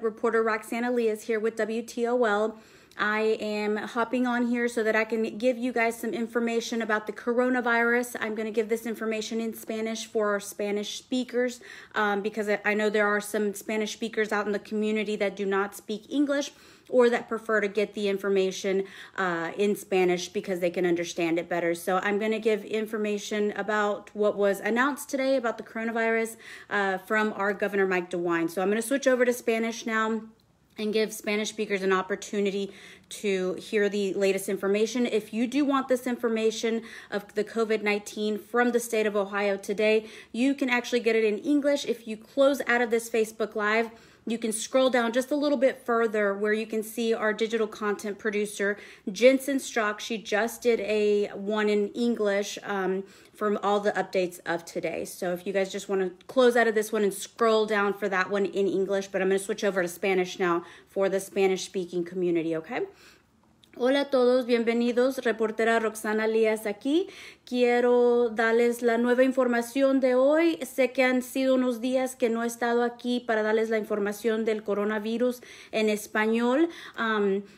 Reporter Roxana Lee is here with WTOL. I am hopping on here so that I can give you guys some information about the coronavirus. I'm going to give this information in Spanish for our Spanish speakers um, because I know there are some Spanish speakers out in the community that do not speak English or that prefer to get the information uh, in Spanish because they can understand it better. So I'm going to give information about what was announced today about the coronavirus uh, from our Governor Mike DeWine. So I'm going to switch over to Spanish now and give Spanish speakers an opportunity to hear the latest information. If you do want this information of the COVID 19 from the state of Ohio today, you can actually get it in English if you close out of this Facebook Live you can scroll down just a little bit further where you can see our digital content producer, Jensen Strock. She just did a one in English um, from all the updates of today. So if you guys just want to close out of this one and scroll down for that one in English, but I'm going to switch over to Spanish now for the Spanish speaking community, okay? Hola a todos, bienvenidos. Reportera Roxana Lías aquí. Quiero darles la nueva información de hoy. Sé que han sido unos días que no he estado aquí para darles la información del coronavirus en español.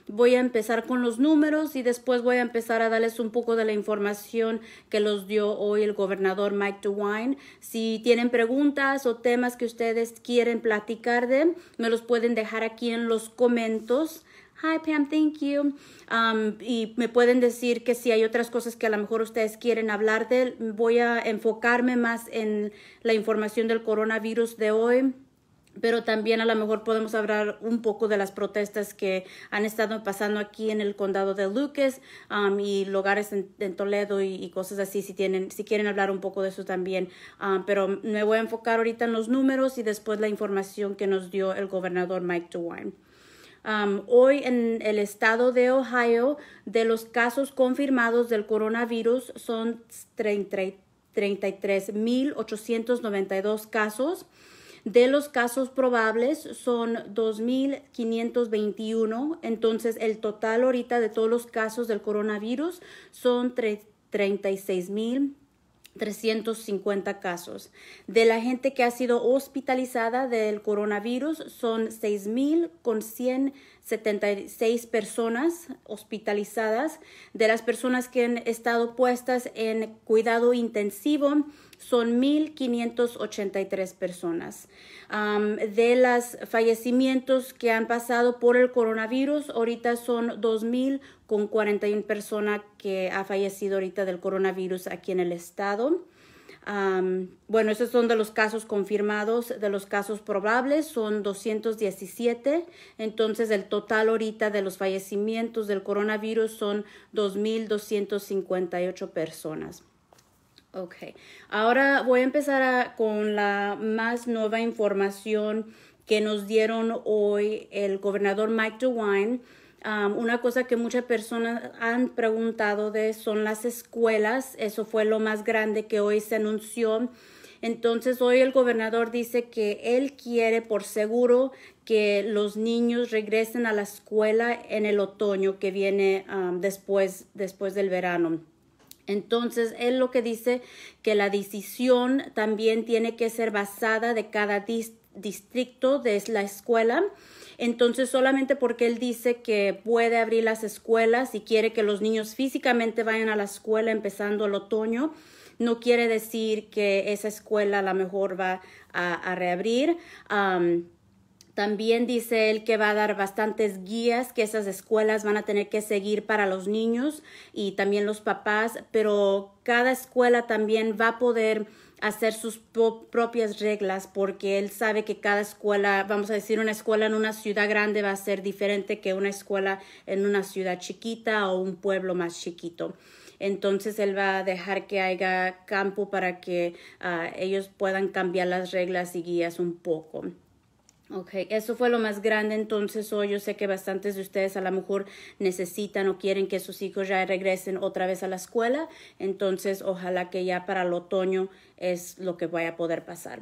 voy a empezar con los números y después voy a empezar a darles un poco de la información que los dio hoy el gobernador Mike DeWine. Si tienen preguntas o temas que ustedes quieren platicar de, me los pueden dejar aquí en los comentarios hi Pam, thank you. Um, y me pueden decir que si hay otras cosas que a lo mejor ustedes quieren hablar de, voy a enfocarme más en la información del coronavirus de hoy pero también a lo mejor podemos hablar un poco de las protestas que han estado pasando aquí en el condado de Lucas um, y lugares en, Toledo y, cosas así si tienen si quieren hablar un poco de eso también um, pero me voy a enfocar ahorita en los números y después la información que nos dio el gobernador Mike DeWine. Um, hoy en el estado de Ohio de los casos confirmados del coronavirus son 33.892 casos. De los casos probables son 2.521. Entonces el total ahorita de todos los casos del coronavirus son 36.000. 350 casos. De la gente que ha sido hospitalizada del coronavirus son con 6.100 76 personas hospitalizadas. De las personas que han estado puestas en cuidado intensivo, son 1.583 personas. de los fallecimientos que han pasado por el coronavirus, ahorita son 2.000 con 41 personas que ha fallecido ahorita del coronavirus aquí en el estado bueno, esos son de los casos confirmados, de los casos probables, son 217. Entonces, el total ahorita de los fallecimientos del coronavirus son 2.258 personas. Ok, ahora voy a empezar con la más nueva información que nos dieron hoy el gobernador Mike DeWine una cosa que muchas personas han preguntado de son las escuelas. Eso fue lo más grande que hoy se anunció. Entonces hoy el gobernador dice que él quiere por seguro que los niños regresen a la escuela en el otoño que viene después, después del verano. Entonces, él lo que dice que la decisión también tiene que ser basada de cada distrito de la escuela entonces, solamente porque él dice que puede abrir las escuelas y quiere que los niños físicamente vayan a la escuela empezando el otoño, no quiere decir que esa escuela a lo mejor va a, reabrir. también dice él que va a dar bastantes guías que esas escuelas van a tener que seguir para los niños y también los papás, pero cada escuela también va a poder hacer sus propias reglas porque él sabe que cada escuela, vamos a decir, una escuela en una ciudad grande va a ser diferente que una escuela en una ciudad chiquita o un pueblo más chiquito. Entonces él va a dejar que haya campo para que ah, ellos puedan cambiar las reglas y guías un poco. Ok, eso fue lo más grande entonces hoy. Yo sé que bastantes de ustedes a lo mejor necesitan o quieren que sus hijos ya regresen otra vez a la escuela. Entonces, ojalá que ya para el otoño es lo que vaya a poder pasar.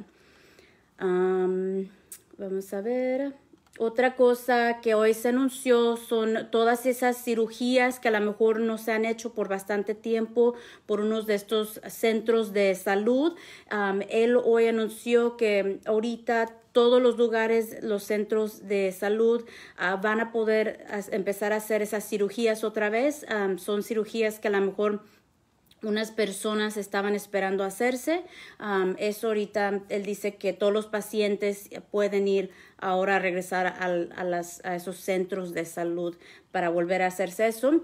vamos a ver. Otra cosa que hoy se anunció son todas esas cirugías que a lo mejor no se han hecho por bastante tiempo por unos de estos centros de salud. él hoy anunció que ahorita todos los lugares, los centros de salud ah, van a poder ah, empezar a hacer esas cirugías otra vez. son cirugías que a lo mejor unas personas estaban esperando hacerse. eso ahorita, él dice que todos los pacientes pueden ir ahora a regresar a, esos centros de salud para volver a hacerse eso.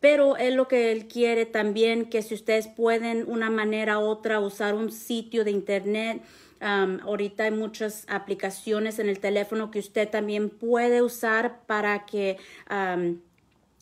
Pero es lo que él quiere también, que si ustedes pueden una manera u otra usar un sitio de internet, ahorita hay muchas aplicaciones en el teléfono que usted también puede usar para que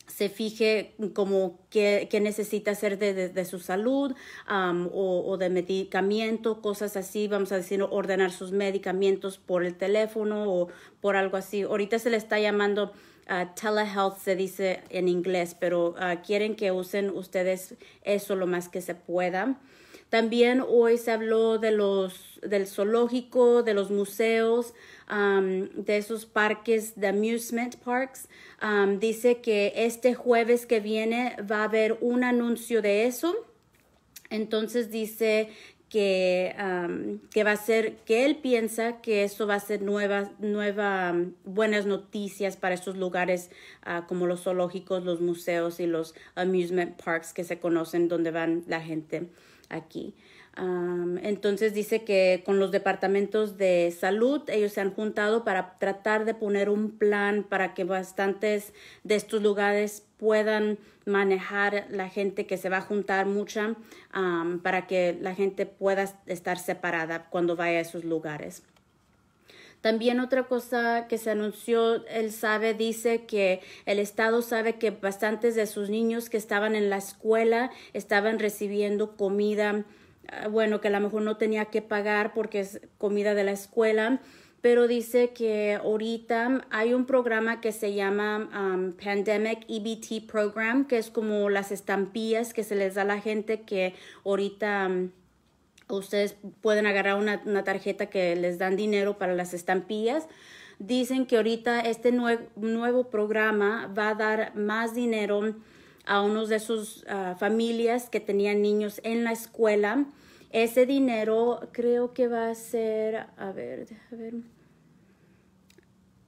se fije como qué, necesita hacer de, de, su salud o, de medicamento, cosas así, vamos a decir, ordenar sus medicamentos por el teléfono o por algo así. Ahorita se le está llamando ah, telehealth, se dice en inglés, pero ah, quieren que usen ustedes eso lo más que se pueda. También hoy se habló de los, del zoológico, de los museos, de esos parques, de amusement parks. dice que este jueves que viene va a haber un anuncio de eso. Entonces dice que, que va a ser, que él piensa que eso va a ser nuevas, nueva, buenas noticias para estos lugares ah, como los zoológicos, los museos y los amusement parks que se conocen donde van la gente aquí. entonces dice que con los departamentos de salud ellos se han juntado para tratar de poner un plan para que bastantes de estos lugares puedan manejar la gente que se va a juntar mucha para que la gente pueda estar separada cuando vaya a esos lugares. También otra cosa que se anunció, él sabe, dice que el Estado sabe que bastantes de sus niños que estaban en la escuela estaban recibiendo comida, ah, bueno, que a lo mejor no tenía que pagar porque es comida de la escuela pero dice que ahorita hay un programa que se llama um, Pandemic EBT Program, que es como las estampillas que se les da a la gente que ahorita... Um, Ustedes pueden agarrar una, tarjeta que les dan dinero para las estampillas dicen que ahorita este nuevo programa va a dar más dinero a unos de sus ah, familias que tenían niños en la escuela. Ese dinero creo que va a ser, a ver, a ver.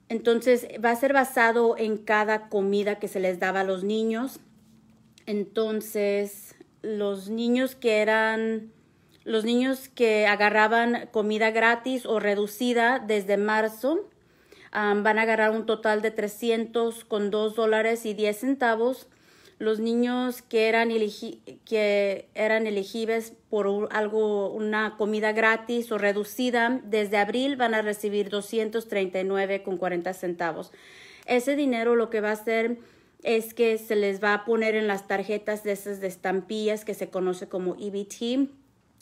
Entonces va a ser basado en cada comida que se les daba a los niños. Entonces, los niños que eran los niños que agarraban comida gratis o reducida desde marzo van a agarrar un total de 300 con 2 dólares y 10 centavos. Los niños que eran, que eran elegibles por algo, una comida gratis o reducida desde abril van a recibir 239 con 40 centavos. Ese dinero lo que va a hacer es que se les va a poner en las tarjetas de esas estampillas que se conoce como EBT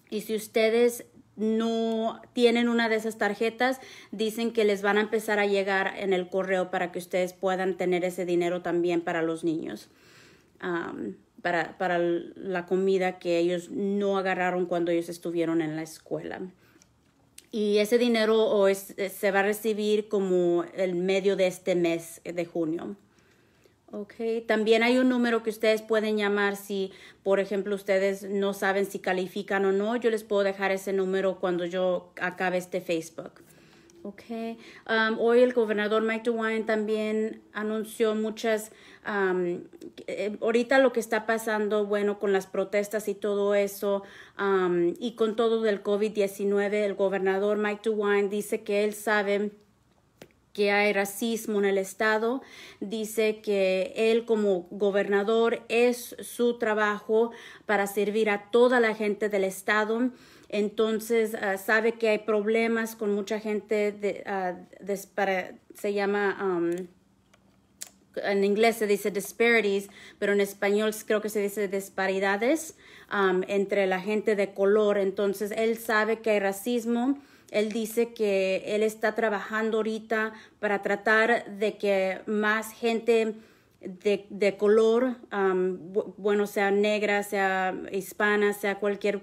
y si ustedes no tienen una de esas tarjetas, dicen que les van a empezar a llegar en el correo para que ustedes puedan tener ese dinero también para los niños, para, la comida que ellos no agarraron cuando ellos estuvieron en la escuela. Y ese dinero se va a recibir como el medio de este mes de junio. Ok, también hay un número que ustedes pueden llamar si, por ejemplo, ustedes no saben si califican o no. Yo les puedo dejar ese número cuando yo acabe este Facebook. Ok, um, hoy el gobernador Mike DeWine también anunció muchas, um, eh, ahorita lo que está pasando, bueno, con las protestas y todo eso, um, y con todo del COVID-19, el gobernador Mike DeWine dice que él sabe que hay racismo en el estado, dice que él como gobernador es su trabajo para servir a toda la gente del estado. Entonces ah, sabe que hay problemas con mucha gente, de, ah, se llama, um, en inglés se dice disparities, pero en español creo que se dice disparidades um, entre la gente de color. Entonces él sabe que hay racismo él dice que él está trabajando ahorita para tratar de que más gente de, color, bueno, sea negra, sea hispana, sea cualquier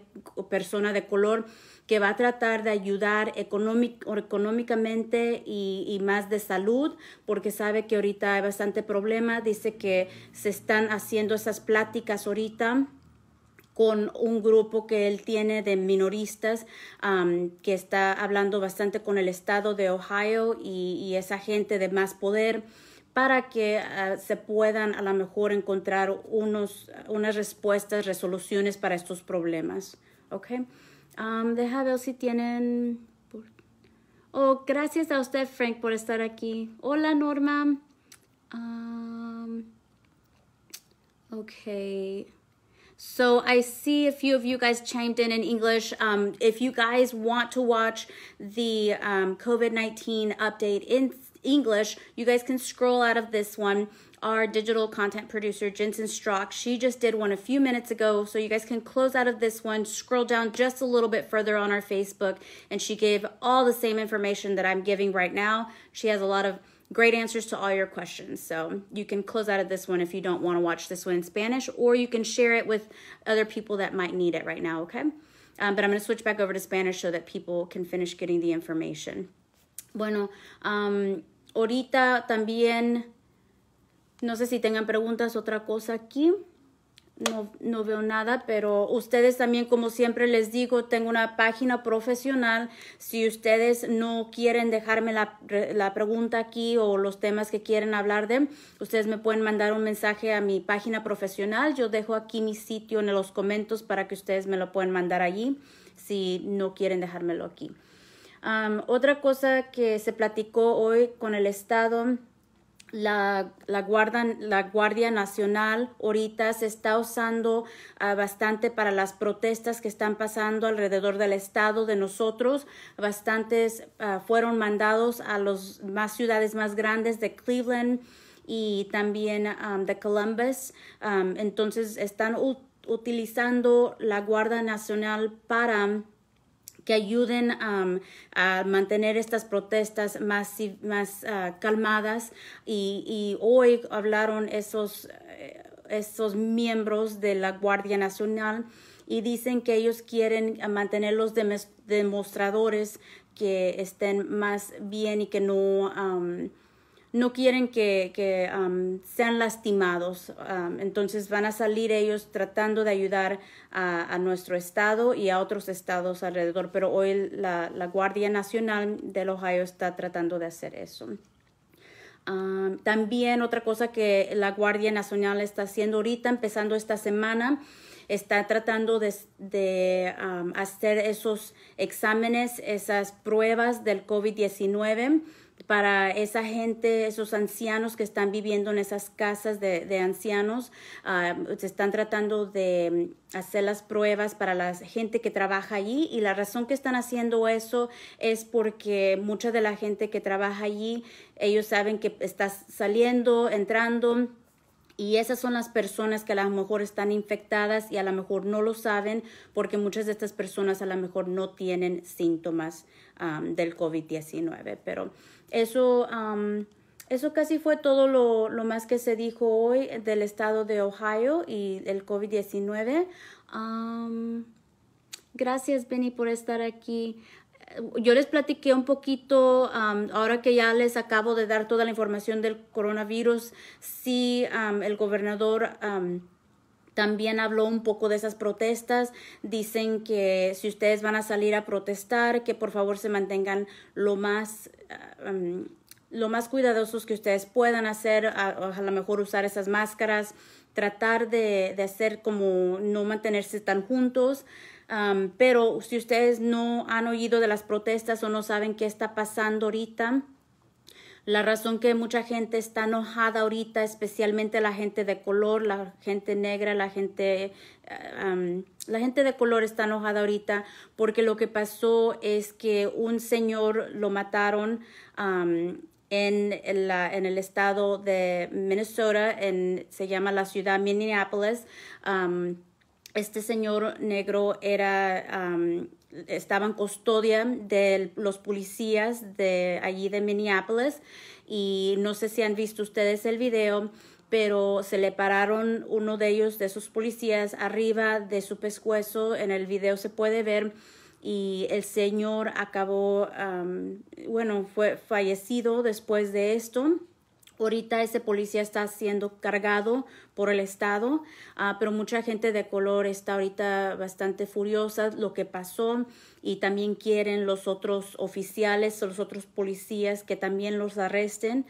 persona de color, que va a tratar de ayudar económicamente y, y, más de salud, porque sabe que ahorita hay bastante problema. Dice que se están haciendo esas pláticas ahorita con un grupo que él tiene de minoristas que está hablando bastante con el estado de Ohio y, esa gente de más poder para que ah, se puedan a lo mejor encontrar unos, unas respuestas, resoluciones para estos problemas. ¿Ok? Um, deja ver si tienen... Oh, gracias a usted, Frank, por estar aquí. Hola, Norma. ok. So I see a few of you guys chimed in in English. Um, if you guys want to watch the um, COVID-19 update in English, you guys can scroll out of this one. Our digital content producer, Jensen Strock, she just did one a few minutes ago. So you guys can close out of this one, scroll down just a little bit further on our Facebook, and she gave all the same information that I'm giving right now. She has a lot of great answers to all your questions. So you can close out of this one if you don't want to watch this one in Spanish, or you can share it with other people that might need it right now, okay? Um, but I'm going to switch back over to Spanish so that people can finish getting the information. Bueno, um, ahorita también, no sé si tengan preguntas, otra cosa aquí. no, no, veo nada, pero ustedes también, como siempre les digo, tengo una página profesional. Si ustedes no quieren dejarme la, pregunta aquí o los temas que quieren hablar de, ustedes me pueden mandar un mensaje a mi página profesional. Yo dejo aquí mi sitio en los comentarios para que ustedes me lo puedan mandar allí si no quieren dejármelo aquí. otra cosa que se platicó hoy con el Estado la, la, guarda, la, Guardia Nacional ahorita se está usando ah, bastante para las protestas que están pasando alrededor del estado de nosotros. Bastantes ah, fueron mandados a las más ciudades más grandes de Cleveland y también um, de Columbus. Um, entonces están utilizando la Guardia Nacional para que ayuden a mantener estas protestas más, más ah, calmadas. Y, hoy hablaron esos, eh, esos miembros de la Guardia Nacional y dicen que ellos quieren mantener los demostradores que estén más bien y que no no quieren que, um, sean lastimados. Um, entonces van a salir ellos tratando de ayudar a, nuestro estado y a otros estados alrededor. Pero hoy la, Guardia Nacional del Ohio está tratando de hacer eso. Um, también otra cosa que la Guardia Nacional está haciendo ahorita, empezando esta semana, está tratando de, de hacer esos exámenes, esas pruebas del COVID-19 para esa gente, esos ancianos que están viviendo en esas casas de, ancianos. Ah, se están tratando de mm, hacer las pruebas para la gente que trabaja allí y la razón que están haciendo eso es porque mucha de la gente que trabaja allí, ellos saben que está saliendo, entrando. Y esas son las personas que a lo mejor están infectadas y a lo mejor no lo saben porque muchas de estas personas a lo mejor no tienen síntomas ah, del COVID-19. Pero eso, eso casi fue todo lo, más que se dijo hoy del estado de Ohio y el COVID-19. gracias, Benny, por estar aquí yo les platiqué un poquito, ahora que ya les acabo de dar toda la información del coronavirus, si el gobernador también habló un poco de esas protestas. Dicen que si ustedes van a salir a protestar, que por favor se mantengan lo más... Ah, lo más cuidadosos que ustedes puedan hacer, a, lo mejor usar esas máscaras, tratar de, hacer como no mantenerse tan juntos, pero si ustedes no han oído de las protestas o no saben qué está pasando ahorita, la razón que mucha gente está enojada ahorita, especialmente la gente de color, la gente negra, la gente, eh, la gente de color está enojada ahorita porque lo que pasó es que un señor lo mataron en, la, en, el estado de Minnesota, en, se llama la ciudad Minneapolis. este señor negro era Estaban custodia de los policías de allí de Minneapolis y no sé si han visto ustedes el video, pero se le pararon uno de ellos, de sus policías, arriba de su pescuezo. En el video se puede ver y el señor acabó, bueno, fue fallecido después de esto. Ahorita ese policía está siendo cargado por el Estado, ah, pero mucha gente de color está ahorita bastante furiosa lo que pasó y también quieren los otros oficiales, los otros policías que también los arresten.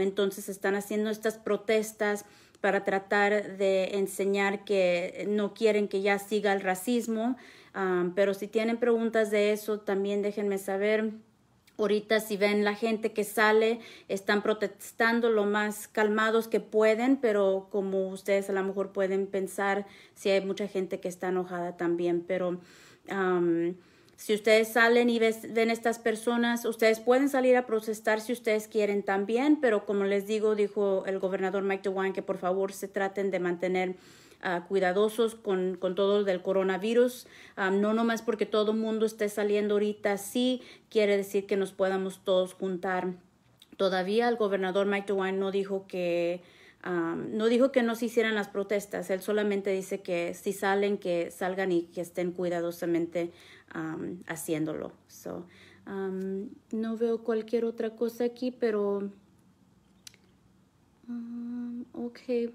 entonces están haciendo estas protestas para tratar de enseñar que no quieren que ya siga el racismo. pero si tienen preguntas de eso, también déjenme saber. Ahorita si ven la gente que sale, están protestando lo más calmados que pueden, pero como ustedes a lo mejor pueden pensar, si hay mucha gente que está enojada también, pero... si ustedes salen y ven estas personas, ustedes pueden salir a protestar si ustedes quieren también, pero como les digo, dijo el gobernador Mike DeWine que por favor se traten de mantener Ah, cuidadosos con, con, todo del coronavirus. Ah, no nomás porque todo el mundo esté saliendo ahorita, sí quiere decir que nos podamos todos juntar. Todavía el gobernador Mike DeWine no dijo que ah, no dijo que no se hicieran las protestas, él solamente dice que si salen, que salgan y que estén cuidadosamente haciéndolo. So, no veo cualquier otra cosa aquí, pero... ok.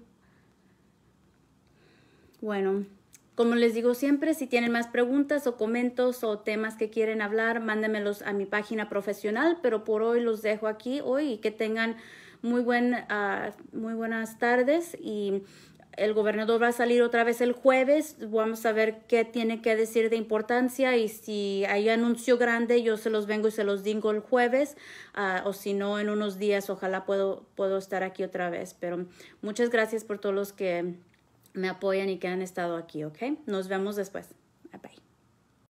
Bueno, como les digo siempre, si tienen más preguntas o comentarios o temas que quieren hablar, mándemelos a mi página profesional, pero por hoy los dejo aquí hoy y que tengan muy, buen, ah, muy buenas tardes y el gobernador va a salir otra vez el jueves. Vamos a ver qué tiene que decir de importancia y si hay anuncio grande, yo se los vengo y se los digo el jueves. Ah, o si no, en unos días, ojalá puedo, puedo estar aquí otra vez. Pero muchas gracias por todos los que me apoyan y que han estado aquí, ¿ok? Nos vemos después. Bye.